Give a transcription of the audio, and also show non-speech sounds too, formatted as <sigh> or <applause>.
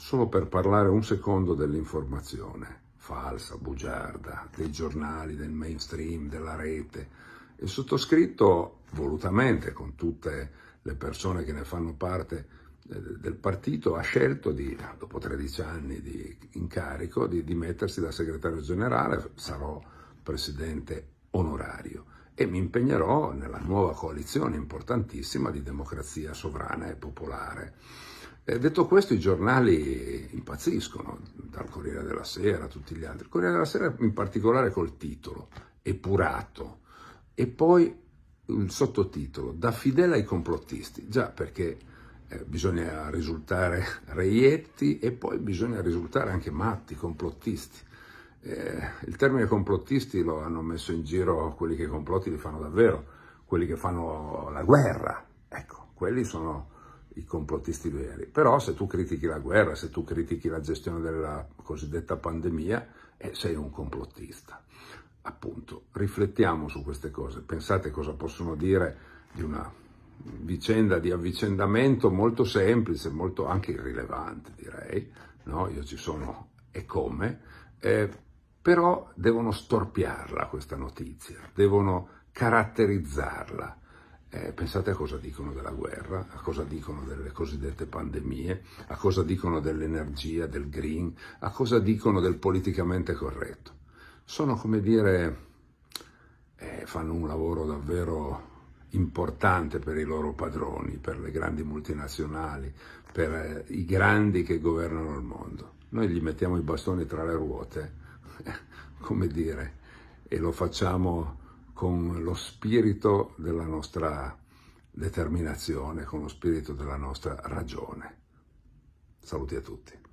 solo per parlare un secondo dell'informazione falsa, bugiarda, dei giornali, del mainstream, della rete. Il sottoscritto volutamente con tutte le persone che ne fanno parte eh, del partito ha scelto di, dopo 13 anni di incarico, di dimettersi da segretario generale, sarò presidente onorario e mi impegnerò nella nuova coalizione importantissima di democrazia sovrana e popolare. Eh, detto questo, i giornali impazziscono, dal Corriere della Sera tutti gli altri. Il Corriere della Sera in particolare col titolo, epurato, e poi il sottotitolo, da fidele ai complottisti. Già, perché eh, bisogna risultare reietti e poi bisogna risultare anche matti, complottisti. Eh, il termine complottisti lo hanno messo in giro quelli che i complotti li fanno davvero, quelli che fanno la guerra. Ecco, quelli sono i complottisti veri. Però se tu critichi la guerra, se tu critichi la gestione della cosiddetta pandemia, eh, sei un complottista. Appunto, riflettiamo su queste cose, pensate cosa possono dire di una vicenda di avvicendamento molto semplice, molto anche irrilevante direi, no? io ci sono e come, eh, però devono storpiarla questa notizia, devono caratterizzarla, eh, pensate a cosa dicono della guerra, a cosa dicono delle cosiddette pandemie, a cosa dicono dell'energia, del green, a cosa dicono del politicamente corretto. Sono come dire, eh, fanno un lavoro davvero importante per i loro padroni, per le grandi multinazionali, per eh, i grandi che governano il mondo. Noi gli mettiamo i bastoni tra le ruote, <laughs> come dire, e lo facciamo con lo spirito della nostra determinazione, con lo spirito della nostra ragione. Saluti a tutti.